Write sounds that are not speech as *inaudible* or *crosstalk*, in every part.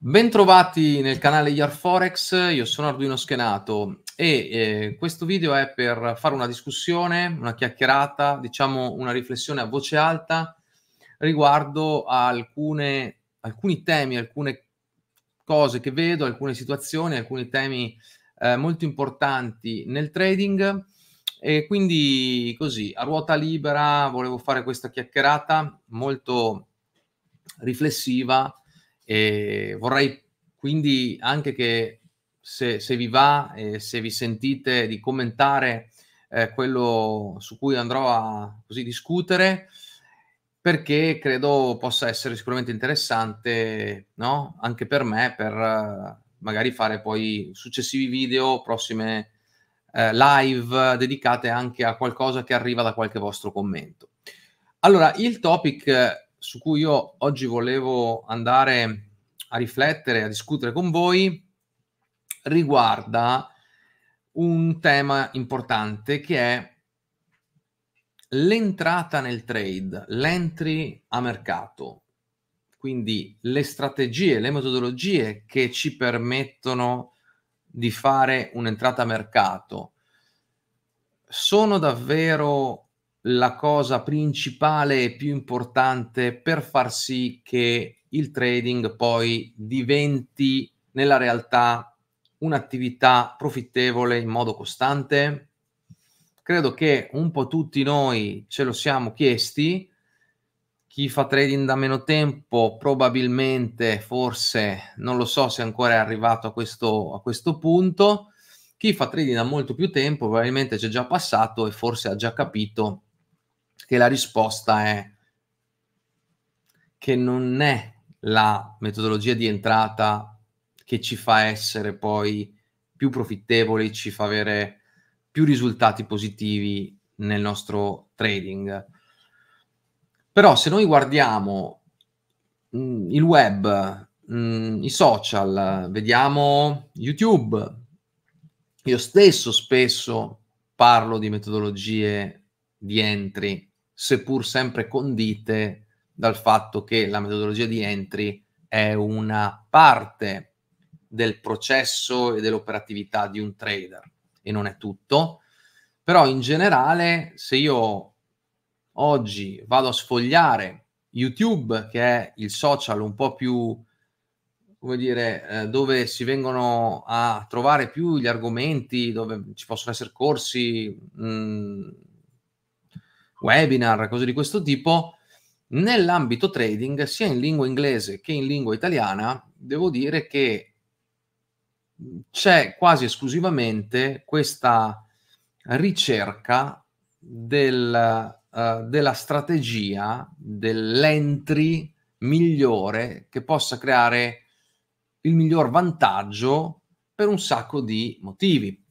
Bentrovati nel canale Forex, io sono Arduino Schenato e eh, questo video è per fare una discussione, una chiacchierata, diciamo una riflessione a voce alta riguardo a alcune, alcuni temi, alcune cose che vedo, alcune situazioni, alcuni temi eh, molto importanti nel trading e quindi così a ruota libera volevo fare questa chiacchierata molto riflessiva e vorrei quindi anche che se, se vi va e se vi sentite di commentare eh, quello su cui andrò a così, discutere, perché credo possa essere sicuramente interessante no? anche per me, per eh, magari fare poi successivi video, prossime eh, live dedicate anche a qualcosa che arriva da qualche vostro commento. Allora, il topic su cui io oggi volevo andare a riflettere, a discutere con voi, riguarda un tema importante che è l'entrata nel trade, l'entry a mercato, quindi le strategie, le metodologie che ci permettono di fare un'entrata a mercato sono davvero la cosa principale e più importante per far sì che il trading poi diventi nella realtà un'attività profittevole in modo costante? Credo che un po' tutti noi ce lo siamo chiesti. Chi fa trading da meno tempo probabilmente, forse, non lo so se ancora è arrivato a questo, a questo punto. Chi fa trading da molto più tempo probabilmente ci è già passato e forse ha già capito che la risposta è che non è la metodologia di entrata che ci fa essere poi più profittevoli, ci fa avere più risultati positivi nel nostro trading. Però se noi guardiamo mh, mm, il web, mh, mm, i social, vediamo YouTube, io stesso spesso parlo di metodologie di entry seppur sempre condite dal fatto che la metodologia di entry è una parte del processo e dell'operatività di un trader e non è tutto, però in generale se io oggi vado a sfogliare YouTube, che è il social un po' più, come dire, eh, dove si vengono a trovare più gli argomenti, dove ci possono essere corsi, mh, mm, webinar, cose di questo tipo, nell'ambito trading, sia in lingua inglese che in lingua italiana, devo dire che mm, c'è quasi esclusivamente questa ricerca del, uh, della strategia, dell'entry migliore che possa creare il miglior vantaggio per un sacco di motivi.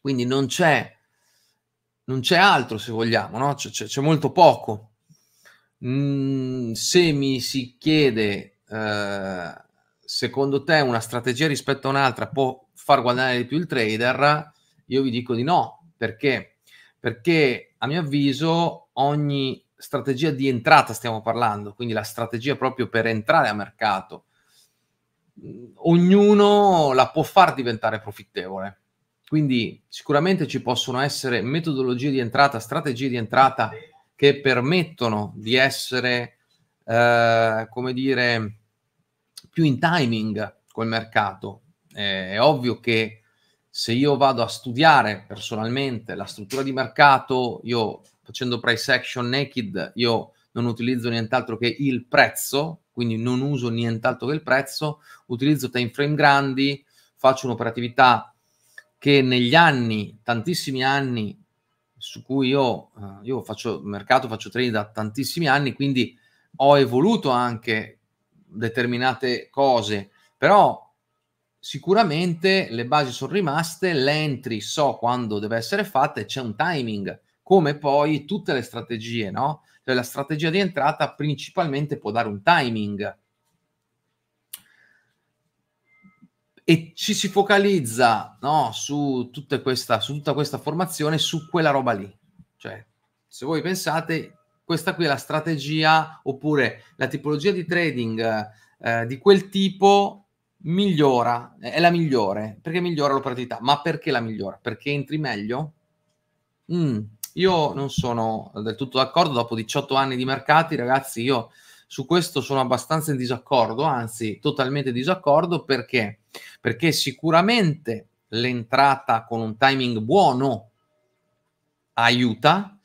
Quindi non c'è non c'è altro se vogliamo, no? c'è, c'è, c'è molto poco. Mm, se mi si chiede, eh, secondo te una strategia rispetto a un'altra può far guadagnare di più il trader, io vi dico di no. Perché? Perché a mio avviso ogni strategia di entrata stiamo parlando, quindi la strategia proprio per entrare a mercato, mm, ognuno la può far diventare profittevole quindi sicuramente ci possono essere metodologie di entrata, strategie di entrata che permettono di essere, eh, come dire, più in timing col mercato. Eh, è ovvio che se io vado a studiare personalmente la struttura di mercato, io facendo price action naked, io non utilizzo nient'altro che il prezzo, quindi non uso nient'altro che il prezzo, utilizzo time frame grandi, faccio un'operatività che negli anni, tantissimi anni, su cui io, eh, io faccio mercato, faccio trading da tantissimi anni, quindi ho evoluto anche determinate cose, però sicuramente le basi sono rimaste, l'entry so quando deve essere fatta e c'è un timing, come poi tutte le strategie, no? Cioè la strategia di entrata principalmente può dare un timing e ci si focalizza no, su, tutta questa, su tutta questa formazione, su quella roba lì. Cioè, se voi pensate, questa qui è la strategia oppure la tipologia di trading eh, di quel tipo migliora, è la migliore, perché migliora l'operatività. Ma perché la migliora? Perché entri meglio? Mm, io non sono del tutto d'accordo, dopo 18 anni di mercati, ragazzi, io su questo sono abbastanza in disaccordo, anzi totalmente disaccordo, perché perché sicuramente l'entrata con un timing buono aiuta,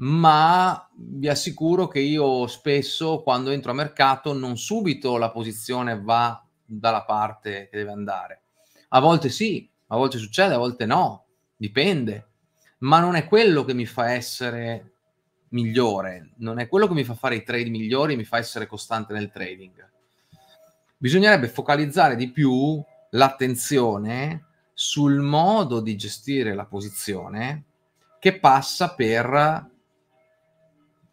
ma vi assicuro che io spesso quando entro a mercato non subito la posizione va dalla parte che deve andare. A volte sì, a volte succede, a volte no, dipende, ma non è quello che mi fa essere migliore, non è quello che mi fa fare i trade migliori, mi fa essere costante nel trading bisognerebbe focalizzare di più l'attenzione sul modo di gestire la posizione che passa per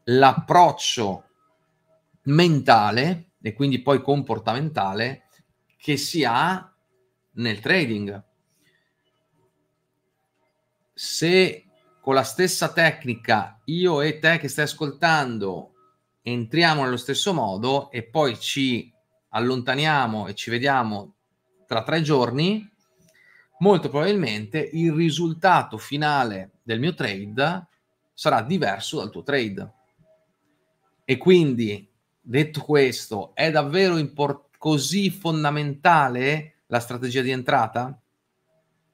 l'approccio mentale e quindi poi comportamentale che si ha nel trading. Se con la stessa tecnica io e te che stai ascoltando entriamo nello stesso modo e poi ci allontaniamo e ci vediamo tra tre giorni, molto probabilmente il risultato finale del mio trade sarà diverso dal tuo trade. E quindi, detto questo, è davvero import- così fondamentale la strategia di entrata?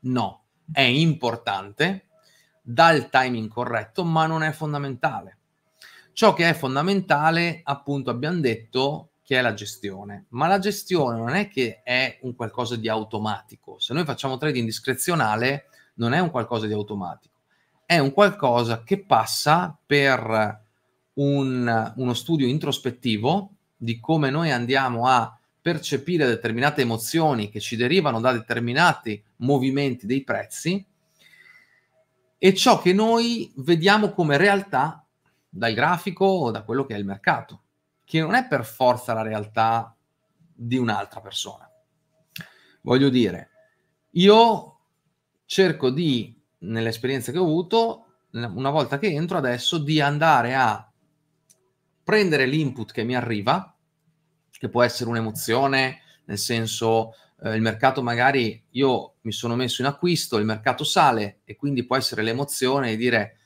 No, è importante, dà il timing corretto, ma non è fondamentale. Ciò che è fondamentale, appunto, abbiamo detto, che è la gestione. Ma la gestione non è che è un qualcosa di automatico. Se noi facciamo trading discrezionale, non è un qualcosa di automatico. È un qualcosa che passa per un, uno studio introspettivo di come noi andiamo a percepire determinate emozioni che ci derivano da determinati movimenti dei prezzi e ciò che noi vediamo come realtà dal grafico o da quello che è il mercato che non è per forza la realtà di un'altra persona. Voglio dire, io cerco di, nell'esperienza che ho avuto, una volta che entro adesso, di andare a prendere l'input che mi arriva, che può essere un'emozione, nel senso eh, il mercato magari io mi sono messo in acquisto, il mercato sale e quindi può essere l'emozione di dire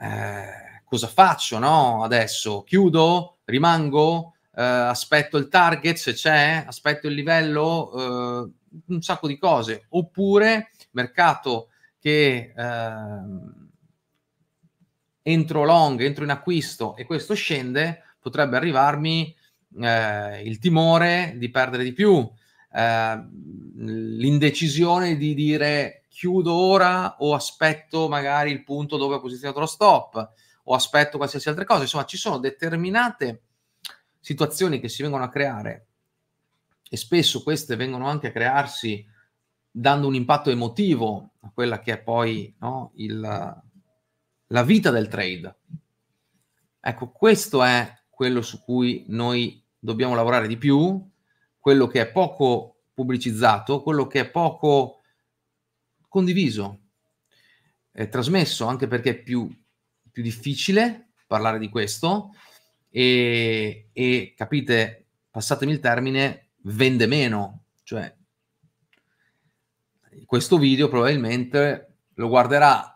eh, cosa faccio no? adesso? Chiudo? rimango, eh, aspetto il target se c'è, aspetto il livello, eh, un sacco di cose. Oppure mercato che ehm, entro long, entro in acquisto e questo scende, potrebbe arrivarmi eh, il timore di perdere di più, eh, l'indecisione di dire chiudo ora o aspetto magari il punto dove ho posizionato lo stop o aspetto qualsiasi altra cosa. Insomma, ci sono determinate situazioni che si vengono a creare e spesso queste vengono anche a crearsi dando un impatto emotivo a quella che è poi no, il, la vita del trade. Ecco, questo è quello su cui noi dobbiamo lavorare di più, quello che è poco pubblicizzato, quello che è poco condiviso, è trasmesso, anche perché più, più difficile parlare di questo e, e capite, passatemi il termine, vende meno. Cioè, questo video probabilmente lo guarderà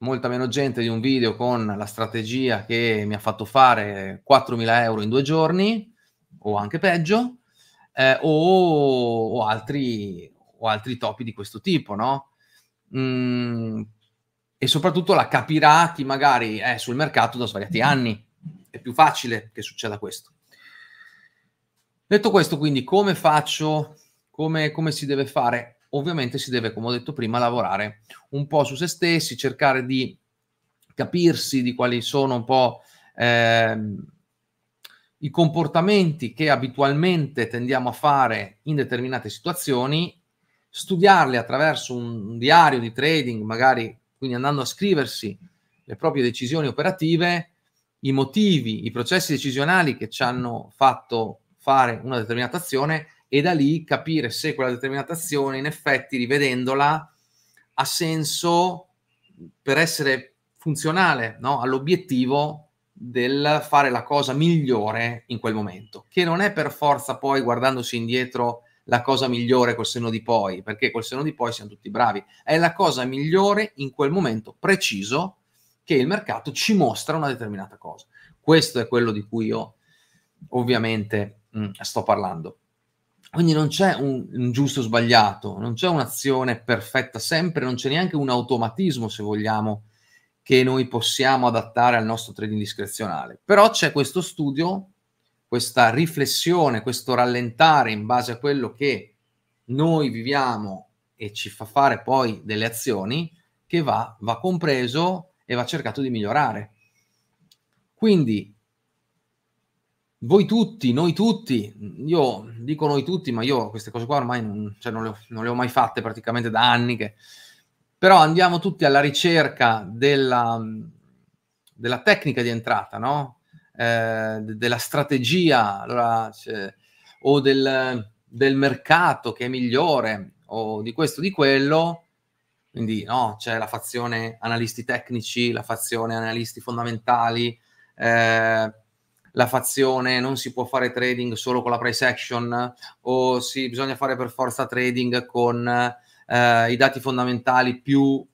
molta meno gente di un video con la strategia che mi ha fatto fare 4.000 euro in due giorni o anche peggio eh, o, o, altri, o altri topi di questo tipo, no? Mm, e soprattutto la capirà chi magari è eh, sul mercato da svariati mm-hmm. anni. È più facile che succeda questo. Detto questo, quindi, come faccio, come, come si deve fare? Ovviamente si deve, come ho detto prima, lavorare un po' su se stessi, cercare di capirsi di quali sono un po' ehm, i comportamenti che abitualmente tendiamo a fare in determinate situazioni, studiarli attraverso un diario di trading, magari quindi andando a scriversi le proprie decisioni operative, i motivi, i processi decisionali che ci hanno fatto fare una determinata azione e da lì capire se quella determinata azione in effetti rivedendola ha senso per essere funzionale no? all'obiettivo del fare la cosa migliore in quel momento, che non è per forza poi guardandosi indietro la cosa migliore col senno di poi, perché col senno di poi siamo tutti bravi, è la cosa migliore in quel momento preciso che il mercato ci mostra una determinata cosa. Questo è quello di cui io ovviamente mh, mm, sto parlando. Quindi non c'è un, un giusto o sbagliato, non c'è un'azione perfetta sempre, non c'è neanche un automatismo, se vogliamo, che noi possiamo adattare al nostro trading discrezionale. Però c'è questo studio questa riflessione, questo rallentare in base a quello che noi viviamo e ci fa fare poi delle azioni che va, va compreso e va cercato di migliorare. Quindi voi tutti, noi tutti, io dico noi tutti, ma io queste cose qua ormai non, cioè non, le, ho, non le, ho, mai fatte praticamente da anni, che... però andiamo tutti alla ricerca della, della tecnica di entrata, no? eh, della strategia allora, cioè, o del, del, mercato che è migliore o di questo di quello. Quindi no, c'è la fazione analisti tecnici, la fazione analisti fondamentali, eh, la fazione non si può fare trading solo con la price action o si bisogna fare per forza trading con eh, i dati fondamentali più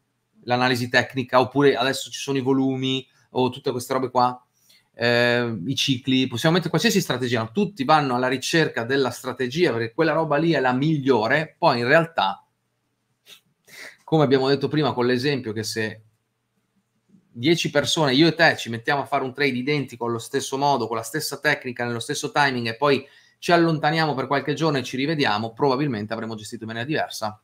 l'analisi tecnica oppure adesso ci sono i volumi o tutte queste robe qua eh, i cicli, possiamo mettere qualsiasi strategia, tutti vanno alla ricerca della strategia perché quella roba lì è la migliore, poi in realtà, come abbiamo detto prima con l'esempio che se 10 persone, io e te, ci mettiamo a fare un trade identico allo stesso modo, con la stessa tecnica, nello stesso timing e poi ci allontaniamo per qualche giorno e ci rivediamo, probabilmente avremo gestito in maniera diversa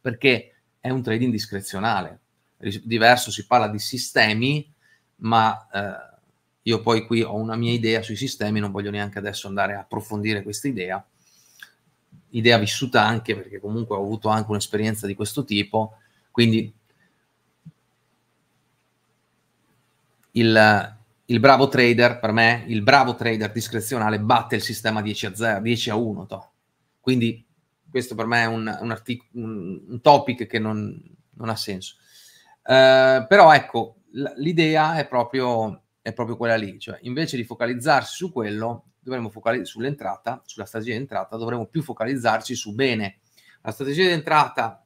perché è un trading discrezionale. Diverso si parla di sistemi, ma eh, io poi qui ho una mia idea sui sistemi, non voglio neanche adesso andare a approfondire questa idea, idea vissuta anche perché comunque ho avuto anche un'esperienza di questo tipo, quindi il, il bravo trader, per me, il bravo trader discrezionale batte il sistema 10 a, 0, 10 a 1. To. Quindi questo per me è un, un, artic- un, topic che non, non ha senso. Uh, però ecco, l- l'idea è proprio è proprio quella lì, cioè invece di focalizzarsi su quello, dovremmo focalizzarci sull'entrata, sulla strategia di entrata, dovremmo più focalizzarci su bene. La strategia di entrata,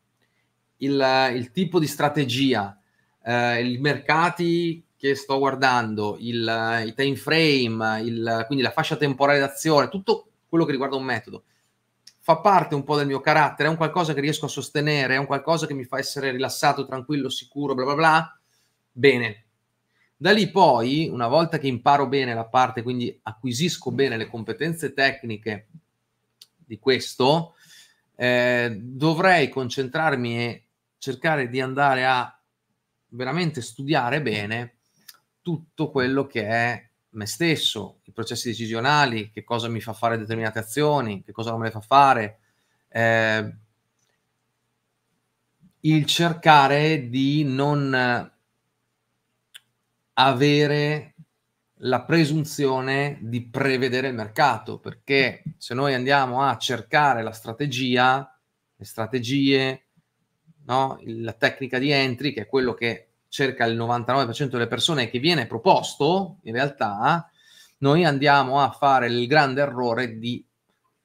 il, il tipo di strategia, eh, i mercati che sto guardando, il, il time frame, il, quindi la fascia temporale d'azione, tutto quello che riguarda un metodo fa parte un po' del mio carattere, è un qualcosa che riesco a sostenere, è un qualcosa che mi fa essere rilassato, tranquillo, sicuro, bla bla bla. Bene, da lì poi, una volta che imparo bene la parte, quindi acquisisco bene le competenze tecniche di questo, eh, dovrei concentrarmi e cercare di andare a veramente studiare bene tutto quello che è me stesso, i processi decisionali, che cosa mi fa fare determinate azioni, che cosa non me le fa fare, eh, il cercare di non avere la presunzione di prevedere il mercato, perché se noi andiamo a cercare la strategia, le strategie, no? la tecnica di entry, che è quello che cerca il 99% delle persone che viene proposto, in realtà, noi andiamo a fare il grande errore di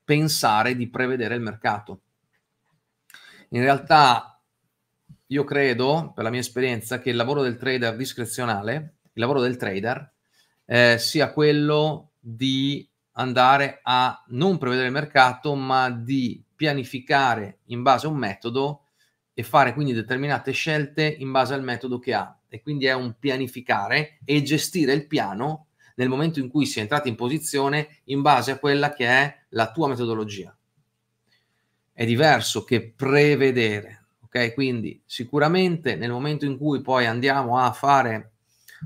pensare di prevedere il mercato. In realtà, io credo, per la mia esperienza, che il lavoro del trader discrezionale il lavoro del trader eh, sia quello di andare a non prevedere il mercato, ma di pianificare in base a un metodo e fare quindi determinate scelte in base al metodo che ha. E quindi è un pianificare e gestire il piano nel momento in cui si è entrati in posizione in base a quella che è la tua metodologia. È diverso che prevedere, ok? Quindi sicuramente nel momento in cui poi andiamo a fare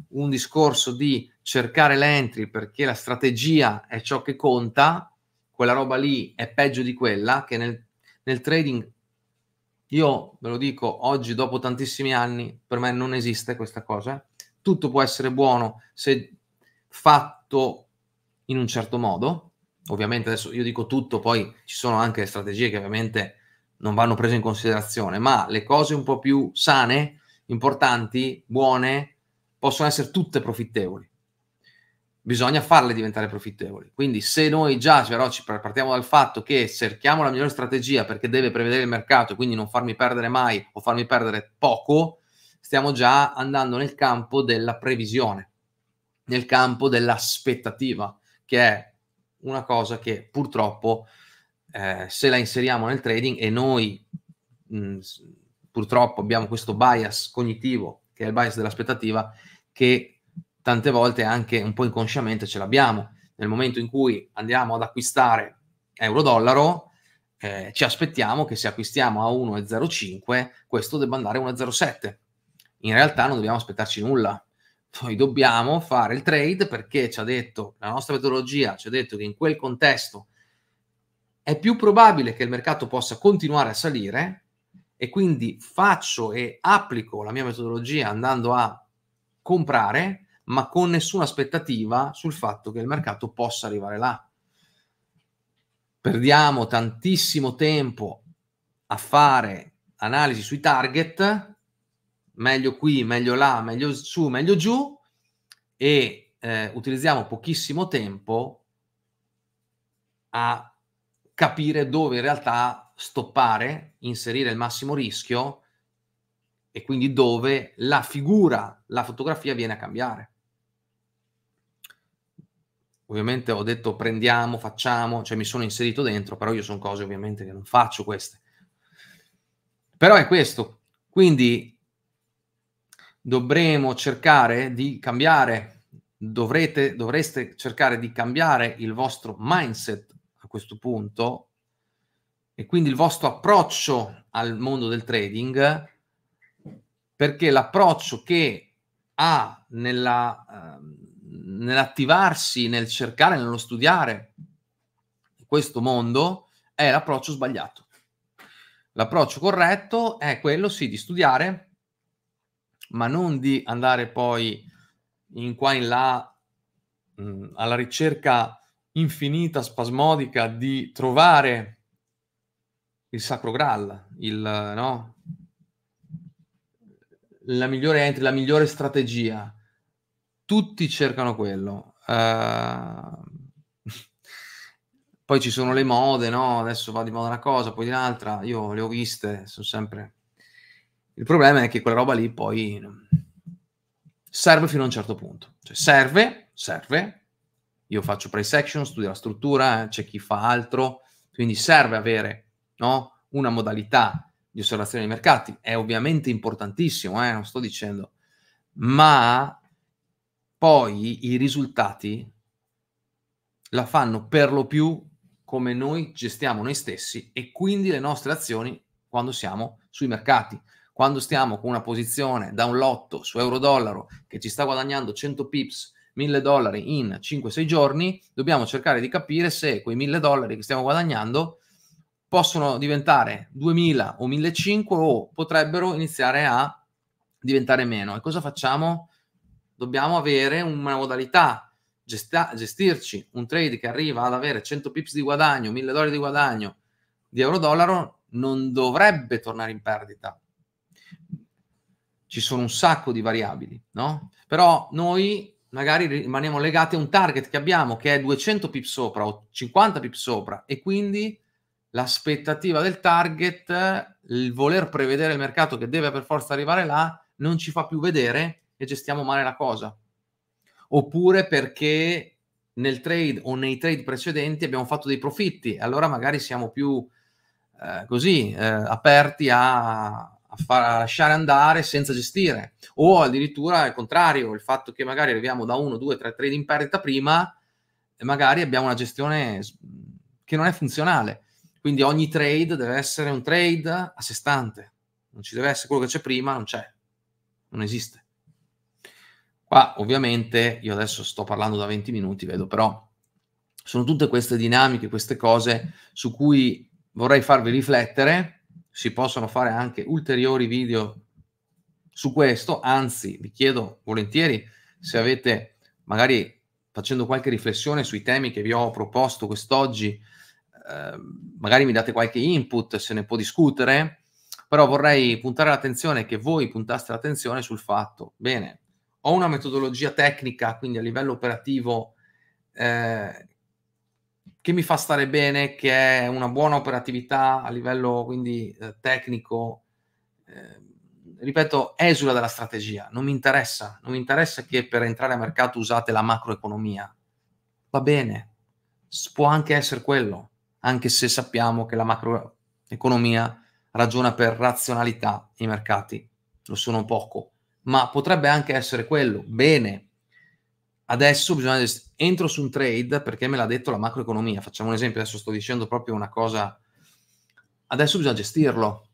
un discorso di cercare l'entry perché la strategia è ciò che conta, quella roba lì è peggio di quella che nel, nel trading, io ve lo dico oggi dopo tantissimi anni, per me non esiste questa cosa. Tutto può essere buono se fatto in un certo modo. Ovviamente adesso io dico tutto, poi ci sono anche le strategie che ovviamente non vanno prese in considerazione, ma le cose un po' più sane, importanti, buone, possono essere tutte profittevoli. Bisogna farle diventare profittevoli. Quindi se noi già cioè, però ci partiamo dal fatto che cerchiamo la migliore strategia perché deve prevedere il mercato, quindi non farmi perdere mai o farmi perdere poco, stiamo già andando nel campo della previsione, nel campo dell'aspettativa, che è una cosa che purtroppo eh, se la inseriamo nel trading e noi mh, purtroppo abbiamo questo bias cognitivo che è il bias dell'aspettativa, che tante volte anche un po' inconsciamente ce l'abbiamo. Nel momento in cui andiamo ad acquistare euro-dollaro, eh, ci aspettiamo che se acquistiamo a 1,05 questo debba andare a 1,07. In realtà non dobbiamo aspettarci nulla. Noi dobbiamo fare il trade perché ci ha detto la nostra metodologia, ci ha detto che in quel contesto è più probabile che il mercato possa continuare a salire e quindi faccio e applico la mia metodologia andando a comprare, ma con nessuna aspettativa sul fatto che il mercato possa arrivare là. Perdiamo tantissimo tempo a fare analisi sui target, meglio qui, meglio là, meglio su, meglio giù, e eh, utilizziamo pochissimo tempo a capire dove in realtà stoppare, inserire il massimo rischio e quindi dove la figura, la fotografia viene a cambiare. Ovviamente ho detto prendiamo, facciamo, cioè mi sono inserito dentro, però io sono cose ovviamente che non faccio queste. Però è questo, quindi dovremo cercare di cambiare, dovrete, dovreste cercare di cambiare il vostro mindset a questo punto e quindi il vostro approccio al mondo del trading, perché l'approccio che ha nella, eh, nell'attivarsi, nel cercare, nello studiare questo mondo, è l'approccio sbagliato. L'approccio corretto è quello, sì, di studiare, ma non di andare poi in qua e in là mh, alla ricerca infinita, spasmodica, di trovare il Sacro Graal, il, no? la, migliore entry, la migliore strategia. Tutti cercano quello. Uh... *laughs* poi ci sono le mode, no? Adesso va di moda una cosa, poi di un'altra. Io le ho viste, sono sempre... Il problema è che quella roba lì poi serve fino a un certo punto. Cioè serve, serve. Io faccio price action, studio la struttura, eh, c'è chi fa altro, quindi serve avere no? una modalità di osservazione dei mercati. È ovviamente importantissimo, eh? non sto dicendo, ma poi i risultati la fanno per lo più come noi gestiamo noi stessi e quindi le nostre azioni quando siamo sui mercati. Quando stiamo con una posizione da un lotto su euro-dollaro che ci sta guadagnando 100 pips, 1000 dollari in 5-6 giorni, dobbiamo cercare di capire se quei 1000 dollari che stiamo guadagnando possono diventare 2000 o 1500 o potrebbero iniziare a diventare meno. E cosa facciamo? Dobbiamo avere una modalità, gesta- gestirci un trade che arriva ad avere 100 pips di guadagno, 1000 dollari di guadagno di euro-dollaro, non dovrebbe tornare in perdita. Ci sono un sacco di variabili, no? Però noi magari rimaniamo legati a un target che abbiamo che è 200 pips sopra o 50 pips sopra e quindi l'aspettativa del target, il voler prevedere il mercato che deve per forza arrivare là, non ci fa più vedere e gestiamo male la cosa. Oppure perché nel trade o nei trade precedenti abbiamo fatto dei profitti, allora magari siamo più eh, così eh, aperti a, a, far, a lasciare andare senza gestire, o addirittura il contrario, il fatto che magari arriviamo da uno, due, tre trade in perdita prima, e magari abbiamo una gestione che non è funzionale. Quindi ogni trade deve essere un trade a sé stante, non ci deve essere quello che c'è prima, non c'è, non esiste. Qua ovviamente io adesso sto parlando da 20 minuti, vedo però sono tutte queste dinamiche, queste cose su cui vorrei farvi riflettere, si possono fare anche ulteriori video su questo, anzi vi chiedo volentieri se avete magari facendo qualche riflessione sui temi che vi ho proposto quest'oggi, Ehm, magari mi date qualche input, se ne può discutere, però vorrei puntare l'attenzione, che voi puntaste l'attenzione sul fatto, bene, ho una metodologia tecnica, quindi a livello operativo, eh, che mi fa stare bene, che è una buona operatività a livello quindi eh, tecnico, ehm, ripeto, esula dalla strategia, non mi interessa, non mi interessa che per entrare a mercato usate la macroeconomia, va bene, può anche essere quello, anche se sappiamo che la macroeconomia ragiona per razionalità i mercati, lo sono poco, ma potrebbe anche essere quello. Bene, adesso bisogna entro su un trade perché me l'ha detto la macroeconomia. Facciamo un esempio, adesso sto dicendo proprio una cosa. Adesso bisogna gestirlo.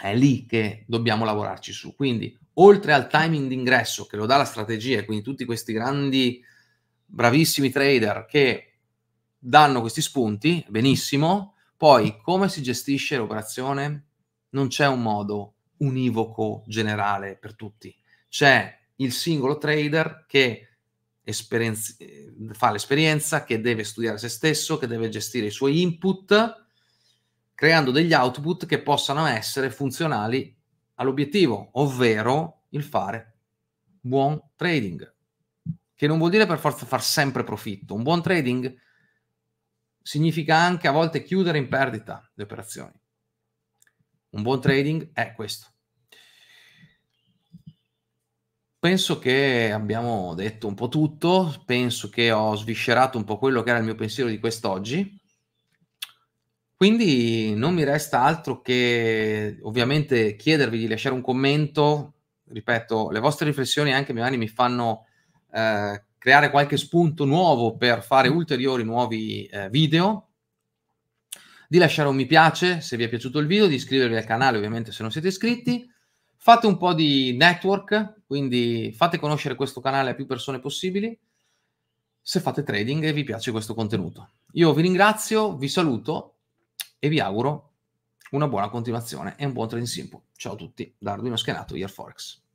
È lì che dobbiamo lavorarci su. Quindi, oltre al timing d'ingresso che lo dà la strategia, quindi tutti questi grandi bravissimi trader che danno questi spunti, benissimo, poi come si gestisce l'operazione? Non c'è un modo univoco generale per tutti, c'è il singolo trader che esperienz- eh, fa l'esperienza, che deve studiare se stesso, che deve gestire i suoi input, creando degli output che possano essere funzionali all'obiettivo, ovvero il fare buon trading, che non vuol dire per forza far sempre profitto, un buon trading significa anche a volte chiudere in perdita le operazioni. Un buon trading è questo. Penso che abbiamo detto un po' tutto, penso che ho sviscerato un po' quello che era il mio pensiero di quest'oggi. Quindi non mi resta altro che ovviamente chiedervi di lasciare un commento, ripeto, le vostre riflessioni anche magari mi fanno eh, creare qualche spunto nuovo per fare mm. ulteriori nuovi eh, video, di lasciare un mi piace se vi è piaciuto il video, di iscrivervi al canale ovviamente se non siete iscritti, fate un po' di network, quindi fate conoscere questo canale a più persone possibili se fate trading e vi piace questo contenuto. Io vi ringrazio, vi saluto e vi auguro una buona continuazione e un buon trading simple. Ciao a tutti, da Arduino Schenato, Year Forex.